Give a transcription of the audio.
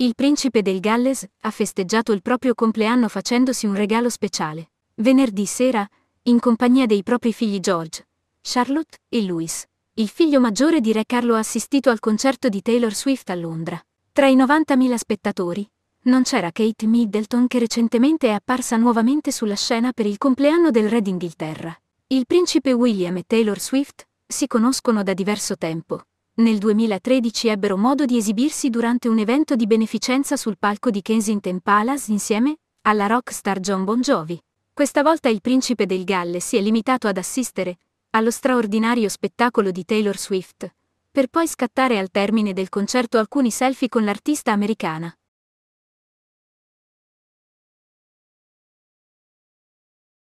Il principe del Galles ha festeggiato il proprio compleanno facendosi un regalo speciale. Venerdì sera, in compagnia dei propri figli George, Charlotte e Louis, il figlio maggiore di Re Carlo ha assistito al concerto di Taylor Swift a Londra. Tra i 90.000 spettatori, non c'era Kate Middleton che recentemente è apparsa nuovamente sulla scena per il compleanno del re d'Inghilterra. Il principe William e Taylor Swift si conoscono da diverso tempo nel 2013 ebbero modo di esibirsi durante un evento di beneficenza sul palco di Kensington Palace insieme alla rock star John Bon Jovi. Questa volta il principe del Galle si è limitato ad assistere allo straordinario spettacolo di Taylor Swift, per poi scattare al termine del concerto alcuni selfie con l'artista americana.